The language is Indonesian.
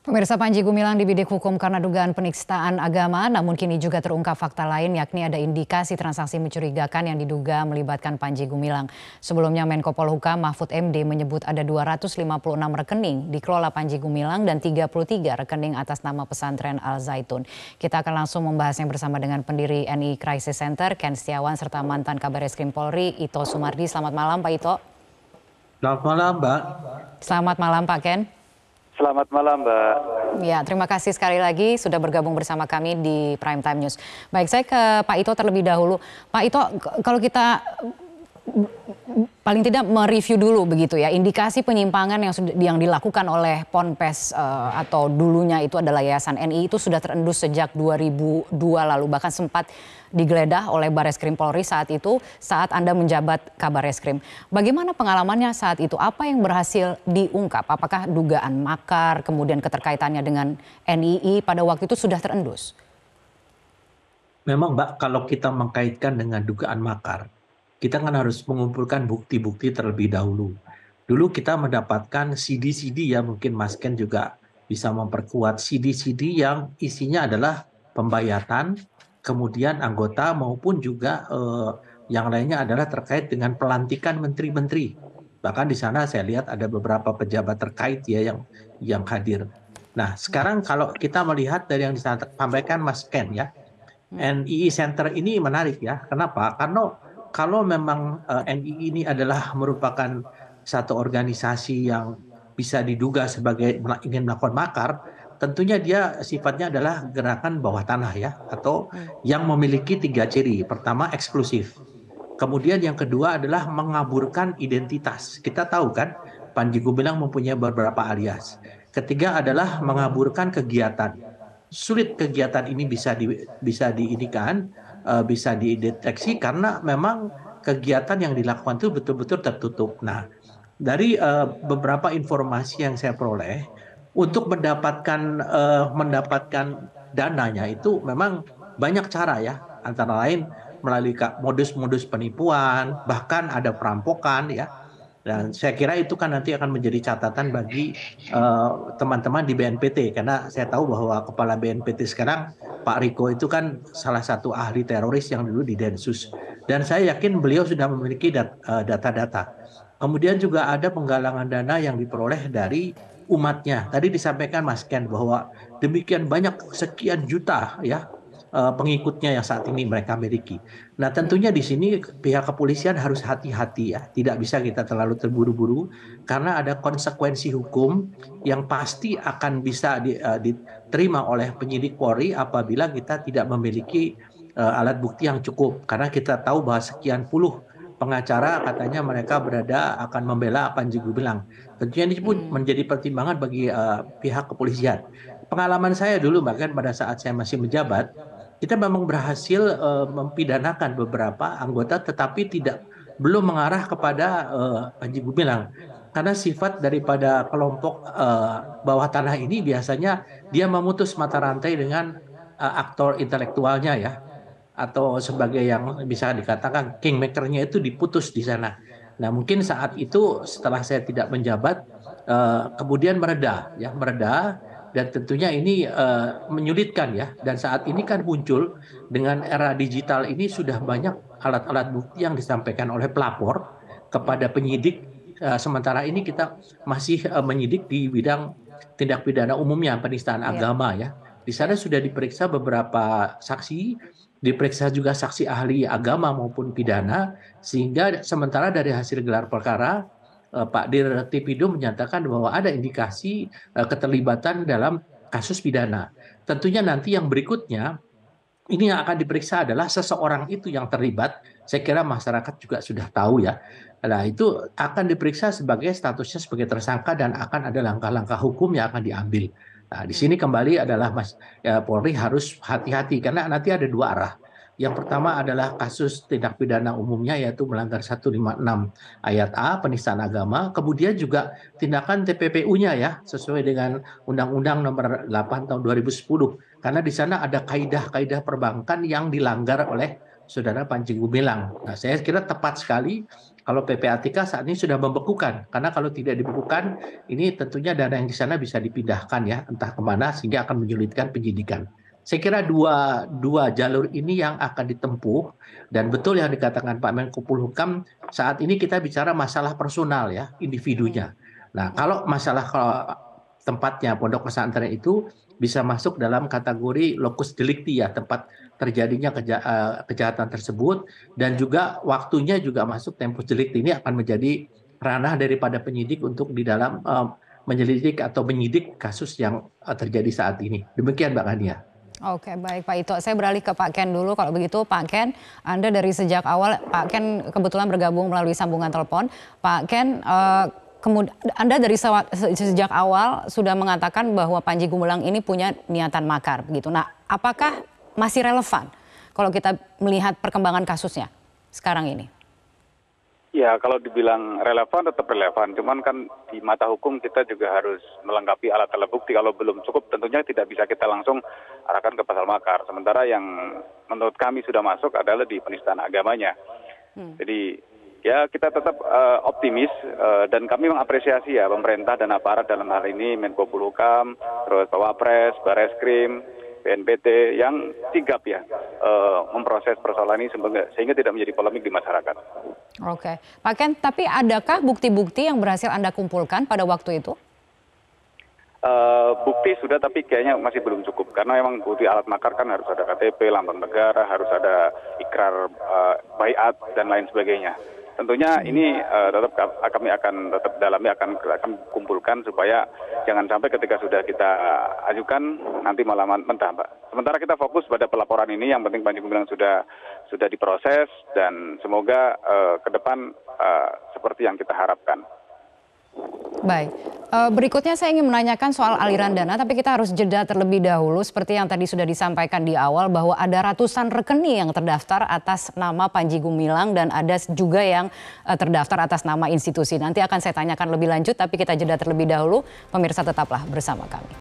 Pemirsa Panji Gumilang dibidik hukum karena dugaan penistaan agama, namun kini juga terungkap fakta lain yakni ada indikasi transaksi mencurigakan yang diduga melibatkan Panji Gumilang. Sebelumnya Menko Polhukam Mahfud MD menyebut ada 256 rekening dikelola Panji Gumilang dan 33 rekening atas nama pesantren Al Zaitun. Kita akan langsung membahasnya bersama dengan pendiri NI Crisis Center Ken Setiawan serta mantan Kabar Eskrim Polri Ito Sumardi. Selamat malam Pak Ito. Selamat malam Pak. Selamat malam Pak Ken. Selamat malam, Mbak. Ya, terima kasih sekali lagi sudah bergabung bersama kami di Prime Time News. Baik, saya ke Pak Ito terlebih dahulu. Pak Ito, kalau kita paling tidak mereview dulu begitu ya indikasi penyimpangan yang yang dilakukan oleh Ponpes uh, atau dulunya itu adalah Yayasan NI itu sudah terendus sejak 2002 lalu bahkan sempat digeledah oleh Krim Polri saat itu saat Anda menjabat Kabar Reskrim. Bagaimana pengalamannya saat itu? Apa yang berhasil diungkap? Apakah dugaan makar kemudian keterkaitannya dengan NII pada waktu itu sudah terendus? Memang Mbak kalau kita mengkaitkan dengan dugaan makar kita kan harus mengumpulkan bukti-bukti terlebih dahulu. Dulu kita mendapatkan CD-CD ya, mungkin Mas Ken juga bisa memperkuat CD-CD yang isinya adalah pembayatan, kemudian anggota maupun juga eh, yang lainnya adalah terkait dengan pelantikan menteri-menteri. Bahkan di sana saya lihat ada beberapa pejabat terkait ya yang yang hadir. Nah, sekarang kalau kita melihat dari yang disampaikan Mas Ken ya, hmm. NII Center ini menarik ya. Kenapa? Karena kalau memang uh, eh, MI ini adalah merupakan satu organisasi yang bisa diduga sebagai ingin melakukan makar, tentunya dia sifatnya adalah gerakan bawah tanah ya atau hmm. yang memiliki tiga ciri. Pertama eksklusif. Kemudian yang kedua adalah mengaburkan identitas. Kita tahu kan Panji Gumilang mempunyai beberapa alias. Ketiga adalah mengaburkan kegiatan. Sulit kegiatan ini bisa di, bisa diinikan uh, bisa dideteksi karena memang kegiatan yang dilakukan itu betul-betul tertutup. Nah, dari uh, beberapa informasi yang saya peroleh untuk mendapatkan uh, mendapatkan dananya itu memang banyak cara ya, antara lain melalui modus-modus penipuan, bahkan ada perampokan ya dan saya kira itu kan nanti akan menjadi catatan bagi eh, teman-teman uh, di BNPT karena saya tahu bahwa kepala BNPT sekarang Pak Riko itu kan salah satu ahli teroris yang dulu di Densus dan saya yakin beliau sudah memiliki eh, data-data. Kemudian juga ada penggalangan dana yang diperoleh dari umatnya. Tadi disampaikan Mas Ken bahwa demikian banyak sekian juta ya Eh, pengikutnya yang saat ini mereka miliki. Nah, tentunya di sini pihak kepolisian harus hati-hati ya, tidak bisa kita terlalu terburu-buru karena ada konsekuensi hukum yang pasti akan bisa di, uh, diterima oleh penyidik Polri apabila kita tidak memiliki uh, alat bukti yang cukup karena kita tahu bahwa sekian puluh pengacara katanya mereka berada akan membela Panji Gumilang. Tentunya ini pun hmm. menjadi pertimbangan bagi uh, pihak kepolisian. Pengalaman saya dulu bahkan pada saat saya masih menjabat kita memang berhasil uh, mempidanakan beberapa anggota tetapi tidak belum mengarah kepada uh, Panji Gumilang karena sifat daripada kelompok uh, bawah tanah ini biasanya dia memutus mata rantai dengan uh, aktor intelektualnya ya atau sebagai yang bisa dikatakan kingmakernya itu diputus di sana. Nah mungkin saat itu setelah saya tidak menjabat uh, kemudian meredah, ya meredah dan tentunya ini uh, menyulitkan ya dan saat ini kan muncul dengan era digital ini sudah banyak alat-alat bukti yang disampaikan oleh pelapor kepada penyidik uh, sementara ini kita masih uh, menyidik di bidang tindak pidana umumnya penistaan yeah. agama ya di sana sudah diperiksa beberapa saksi diperiksa juga saksi ahli agama maupun pidana sehingga sementara dari hasil gelar perkara Eh, Pak Direktipido menyatakan bahwa ada indikasi eh, keterlibatan dalam kasus pidana. Tentunya nanti yang berikutnya ini yang akan diperiksa adalah seseorang itu yang terlibat. Saya kira masyarakat juga sudah tahu ya. Nah, itu akan diperiksa sebagai statusnya sebagai tersangka dan akan ada langkah-langkah hukum yang akan diambil. Nah, di sini kembali adalah Mas ya, Polri harus hati-hati karena nanti ada dua arah. Yang pertama adalah kasus tindak pidana umumnya yaitu melanggar 156 ayat A penistaan agama, kemudian juga tindakan TPPU-nya ya sesuai dengan Undang-Undang Nomor 8 tahun 2010 karena di sana ada kaidah-kaidah perbankan yang dilanggar oleh saudara Panji Gumilang. Nah, saya kira tepat sekali kalau PPATK saat ini sudah membekukan karena kalau tidak dibekukan ini tentunya dana yang di sana bisa dipindahkan ya entah kemana sehingga akan menyulitkan penyidikan. Saya kira dua, dua jalur ini yang akan ditempuh dan betul yang dikatakan Pak Menko Polhukam saat ini kita bicara masalah personal ya individunya. Nah kalau masalah kalau eh, tempatnya pondok pesantren itu bisa masuk dalam kategori lokus delikti ya tempat terjadinya keja eh, kejahatan tersebut dan juga waktunya juga masuk tempus delikti ini akan menjadi ranah daripada penyidik untuk di dalam um, menyelidik atau menyidik kasus yang terjadi saat ini. Demikian Mbak Kania. Oke, baik Pak Ito. Saya beralih ke Pak Ken dulu. Kalau begitu Pak Ken, Anda dari sejak awal, Pak Ken kebetulan bergabung melalui sambungan telepon. Pak Ken, uh, Anda dari sejak awal sudah mengatakan bahwa Panji Gumilang ini punya niatan makar, begitu. Nah, apakah masih relevan kalau kita melihat perkembangan kasusnya sekarang ini? ya kalau dibilang relevan tetap relevan cuman kan di mata hukum kita juga harus melengkapi alat alat bukti kalau belum cukup tentunya tidak bisa kita langsung arahkan ke pasal makar sementara yang menurut kami sudah masuk adalah di penistaan agamanya hmm. jadi ya kita tetap uh, optimis uh, dan kami mengapresiasi ya pemerintah dan aparat dalam hal ini Menko Polhukam, terus Pak Barreskrim. Bareskrim, BNPT yang sigap ya uh, memproses persoalan ini sehingga tidak menjadi polemik di masyarakat. Oke, Pak Ken, tapi adakah bukti-bukti yang berhasil Anda kumpulkan pada waktu itu? Uh, bukti sudah tapi kayaknya masih belum cukup karena memang bukti alat makar kan harus ada KTP, lambang negara, harus ada ikrar uh, bayat dan lain sebagainya tentunya ini uh, tetap ah, kami akan tetap dalami akan kami kumpulkan supaya jangan sampai ketika sudah kita ajukan nanti malah mentah, pak. Sementara kita fokus pada pelaporan ini yang penting Panji Gumilang sudah sudah diproses dan semoga uh, ke depan uh, seperti yang kita harapkan. Baik. Eh, berikutnya saya ingin menanyakan soal aliran dana, tapi kita harus jeda terlebih dahulu. Seperti yang tadi sudah disampaikan di awal bahwa ada ratusan rekening yang terdaftar atas nama Panji Gumilang dan ada juga yang eh, terdaftar atas nama institusi. Nanti akan saya tanyakan lebih lanjut, tapi kita jeda terlebih dahulu. Pemirsa tetaplah bersama kami.